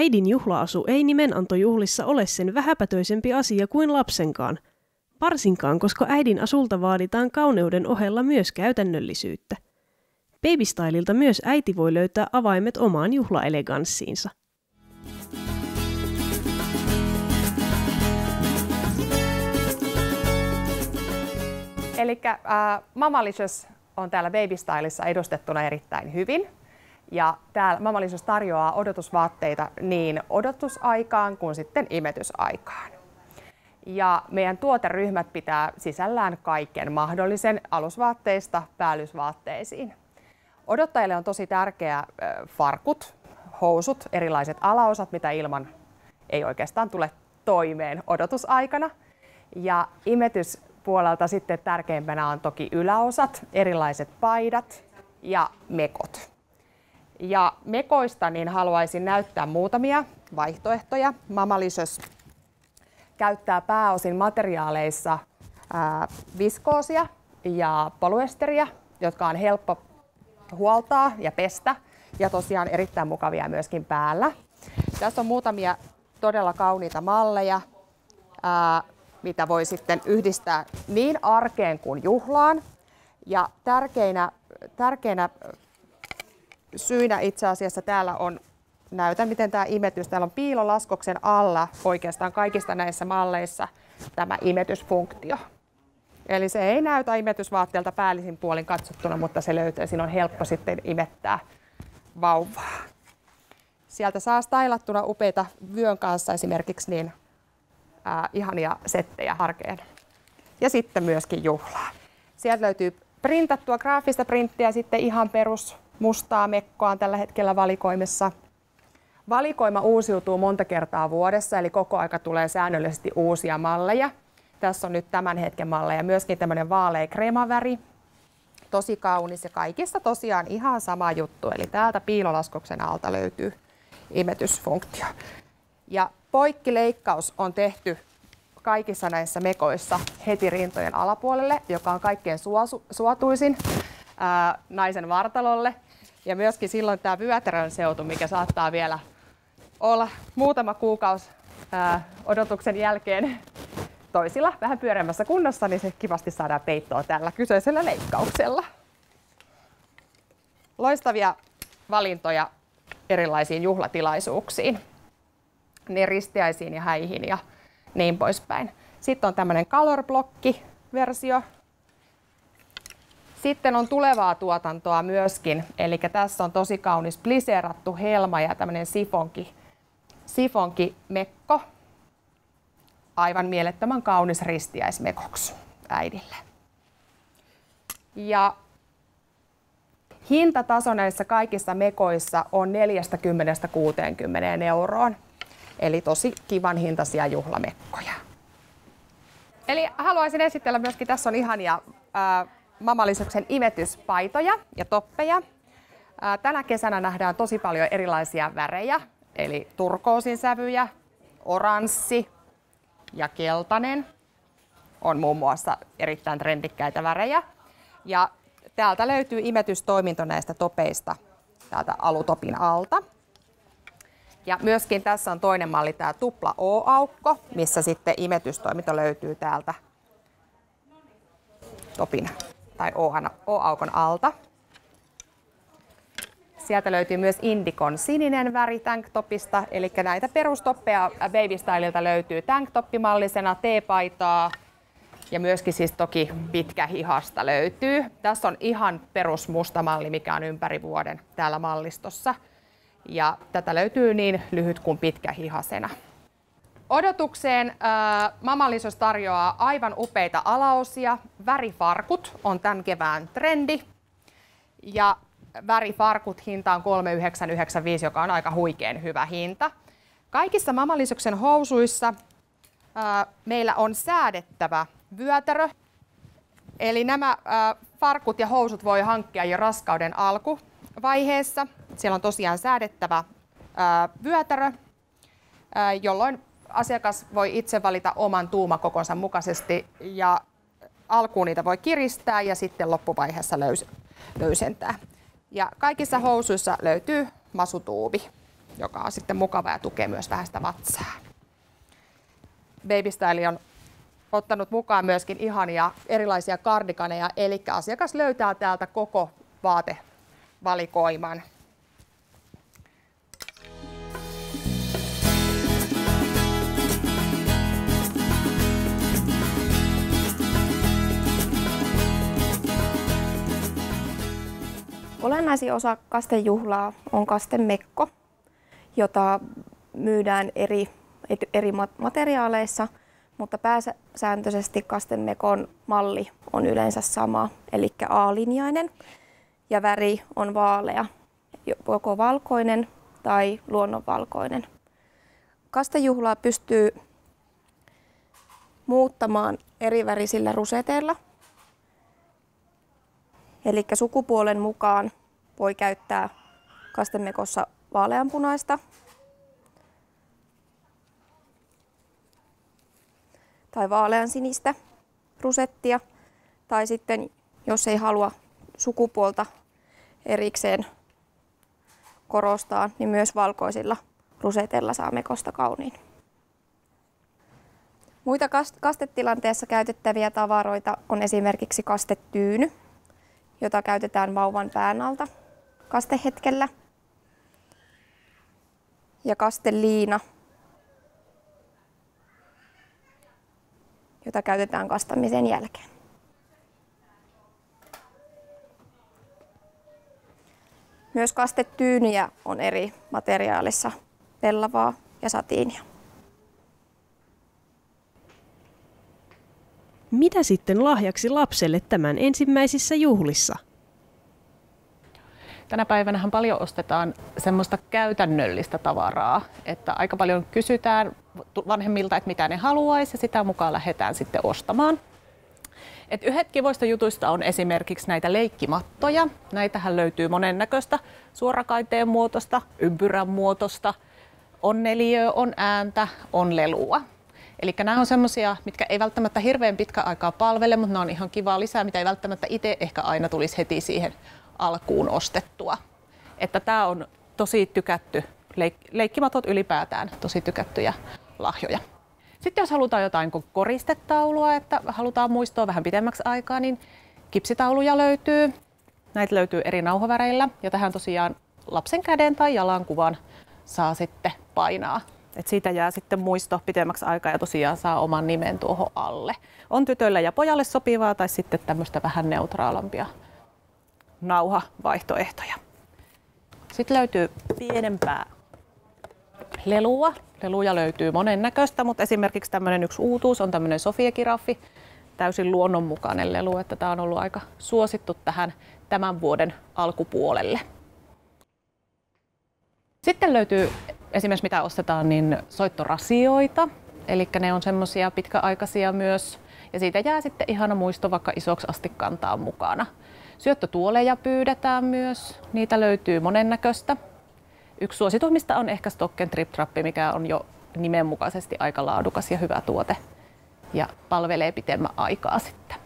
Äidin juhlaasu ei nimenantojuhlissa ole sen vähäpätöisempi asia kuin lapsenkaan, varsinkaan koska äidin asulta vaaditaan kauneuden ohella myös käytännöllisyyttä. Babystylilta myös äiti voi löytää avaimet omaan juhlaeleganssiinsa. Eli äh, mamalicious on täällä Babystylissa edustettuna erittäin hyvin. Ja täällä Mamalisus tarjoaa odotusvaatteita niin odotusaikaan kuin sitten imetysaikaan. Ja meidän tuoteryhmät pitää sisällään kaiken mahdollisen alusvaatteista päällysvaatteisiin. Odottajille on tosi tärkeää farkut, housut, erilaiset alaosat, mitä ilman ei oikeastaan tule toimeen odotusaikana. Ja imetyspuolelta sitten tärkeimpänä on toki yläosat, erilaiset paidat ja mekot. Ja mekoista niin haluaisin näyttää muutamia vaihtoehtoja. Mamalicious käyttää pääosin materiaaleissa viskoosia ja polyesteriä, jotka on helppo huoltaa ja pestä ja tosiaan erittäin mukavia myöskin päällä. Tässä on muutamia todella kauniita malleja, ää, mitä voi sitten yhdistää niin arkeen kuin juhlaan. Ja tärkeinä, tärkeinä syynä itse asiassa täällä on näytän, miten tämä imetys, täällä on piilolaskoksen alla oikeastaan kaikista näissä malleissa tämä imetysfunktio. Eli se ei näytä imetysvaatteelta päällisin puolin katsottuna, mutta se löytyy, siinä on helppo sitten imettää vauvaa. Sieltä saa stailattuna upeita vyön kanssa esimerkiksi niin, ää, ihania settejä arkeen. Ja sitten myöskin juhlaa. Sieltä löytyy printattua graafista printtiä, sitten ihan perus mustaa mekkoa on tällä hetkellä valikoimissa. Valikoima uusiutuu monta kertaa vuodessa, eli koko aika tulee säännöllisesti uusia malleja. Tässä on nyt tämän hetken malleja, myöskin tämmöinen vaalea kremaväri. Tosi kaunis ja kaikissa tosiaan ihan sama juttu, eli täältä piilolaskoksen alta löytyy imetysfunktio. Ja poikkileikkaus on tehty kaikissa näissä mekoissa heti rintojen alapuolelle, joka on kaikkein suosu, suotuisin ää, naisen vartalolle – ja myöskin silloin tämä Vyötärön seutu, mikä saattaa vielä olla muutama kuukausi ää, odotuksen jälkeen toisilla vähän pyöreämmässä kunnossa, niin se kivasti saadaan peittoa tällä kyseisellä leikkauksella. Loistavia valintoja erilaisiin juhlatilaisuuksiin, niin ristiäisiin ja häihin ja niin poispäin. Sitten on tämmöinen color versio sitten on tulevaa tuotantoa myöskin, eli tässä on tosi kaunis pliseerattu helma ja tämmöinen sifonki, sifonki mekko. Aivan mielettömän kaunis ristiäismekoksi äidille. Ja hintataso näissä kaikissa mekoissa on 40-60 euroon. Eli tosi kivan hintaisia juhlamekkoja. Eli haluaisin esitellä myöskin, tässä on ihania ää, Mamalisuksen imetyspaitoja ja toppeja. Tänä kesänä nähdään tosi paljon erilaisia värejä, eli turkoosin sävyjä, oranssi ja keltainen on muun muassa erittäin trendikkäitä värejä. Ja täältä löytyy imetystoiminto näistä topeista täältä alutopin alta. Ja myöskin tässä on toinen malli, tämä tupla O-aukko, missä sitten imetystoiminto löytyy täältä topin tai O-aukon alta. Sieltä löytyy myös Indikon sininen väri tanktopista, eli näitä perustoppeja Baby Styleilta löytyy tanktoppimallisena, T-paitaa ja myöskin siis toki pitkä hihasta löytyy. Tässä on ihan perusmusta malli, mikä on ympäri vuoden täällä mallistossa. Ja tätä löytyy niin lyhyt kuin pitkä hihasena. Odotukseen äh, Mamalisos tarjoaa aivan upeita alaosia. Värifarkut on tämän kevään trendi. Ja värifarkut hinta on 3995, joka on aika huikean hyvä hinta. Kaikissa Mamalisoksen housuissa äh, meillä on säädettävä vyötärö. Eli nämä äh, farkut ja housut voi hankkia jo raskauden alkuvaiheessa. Siellä on tosiaan säädettävä äh, vyötärö, äh, jolloin asiakas voi itse valita oman tuumakokonsa mukaisesti ja alkuun niitä voi kiristää ja sitten loppuvaiheessa löysentää. Ja kaikissa housuissa löytyy masutuubi, joka on sitten mukava ja tukee myös vähän sitä vatsaa. Babystyle on ottanut mukaan myöskin ihania erilaisia kardikaneja, eli asiakas löytää täältä koko vaatevalikoiman. Olennaisin osa kastejuhlaa on kastemekko, jota myydään eri, eri materiaaleissa, mutta pääsääntöisesti kastemekon malli on yleensä sama, eli A-linjainen ja väri on vaalea, joko valkoinen tai luonnonvalkoinen. Kastejuhlaa pystyy muuttamaan eri värisillä ruseteilla, eli sukupuolen mukaan voi käyttää kastemekossa vaaleanpunaista. tai vaaleansinistä rusettia. Tai sitten, jos ei halua sukupuolta erikseen korostaa, niin myös valkoisilla rusetella saa mekosta kauniin. Muita kastetilanteessa käytettäviä tavaroita on esimerkiksi kastetyyny, jota käytetään vauvan pään alta kastehetkellä. Ja kasteliina, jota käytetään kastamisen jälkeen. Myös kastetyyniä on eri materiaalissa, pellavaa ja satiinia. Mitä sitten lahjaksi lapselle tämän ensimmäisissä juhlissa? Tänä päivänä paljon ostetaan semmoista käytännöllistä tavaraa, että aika paljon kysytään vanhemmilta, että mitä ne haluaisi ja sitä mukaan lähdetään sitten ostamaan. Et yhdet kivoista jutuista on esimerkiksi näitä leikkimattoja. Näitähän löytyy monennäköistä suorakaiteen muotosta, ympyrän muotosta, on neliö, on ääntä, on lelua. Eli nämä on semmoisia, mitkä ei välttämättä hirveän pitkä aikaa palvele, mutta ne on ihan kiva lisää, mitä ei välttämättä itse ehkä aina tulisi heti siihen alkuun ostettua. Että tämä on tosi tykätty, leik- leikkimatot ylipäätään tosi tykättyjä lahjoja. Sitten jos halutaan jotain niinku koristetaulua, että halutaan muistoa vähän pidemmäksi aikaa, niin kipsitauluja löytyy. Näitä löytyy eri nauhaväreillä ja tähän tosiaan lapsen käden tai jalan kuvan saa sitten painaa. Et siitä jää sitten muisto pidemmäksi aikaa ja tosiaan saa oman nimen tuohon alle. On tytölle ja pojalle sopivaa tai sitten tämmöistä vähän neutraalampia nauhavaihtoehtoja. Sitten löytyy pienempää lelua. Leluja löytyy monennäköistä, mutta esimerkiksi tämmöinen yksi uutuus on tämmöinen Giraffi, täysin luonnonmukainen lelu, että tämä on ollut aika suosittu tähän tämän vuoden alkupuolelle. Sitten löytyy esimerkiksi mitä ostetaan, niin soittorasioita, eli ne on semmoisia pitkäaikaisia myös, ja siitä jää sitten ihana muisto vaikka isoksi asti kantaa mukana. Syöttötuoleja pyydetään myös, niitä löytyy monennäköistä. Yksi suosituimmista on ehkä Stocken Trip mikä on jo nimenmukaisesti aika laadukas ja hyvä tuote ja palvelee pitemmän aikaa sitten.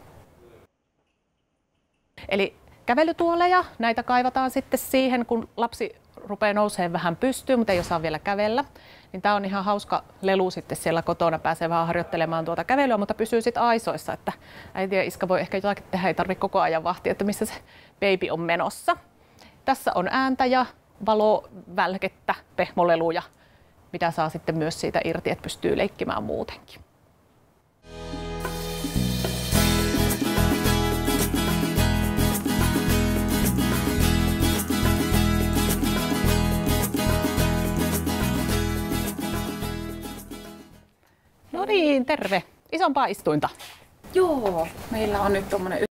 Eli kävelytuoleja, näitä kaivataan sitten siihen, kun lapsi rupeaa nousemaan vähän pystyyn, mutta ei osaa vielä kävellä, niin tämä on ihan hauska lelu sitten siellä kotona, pääsee vähän harjoittelemaan tuota kävelyä, mutta pysyy sitten aisoissa, että äiti ja iskä voi ehkä jotakin tehdä, ei tarvitse koko ajan vahtia, että missä se baby on menossa. Tässä on ääntä ja valovälkettä, pehmoleluja, mitä saa sitten myös siitä irti, että pystyy leikkimään muutenkin. niin, terve. Isompaa istuinta. Joo, meillä on nyt tuommoinen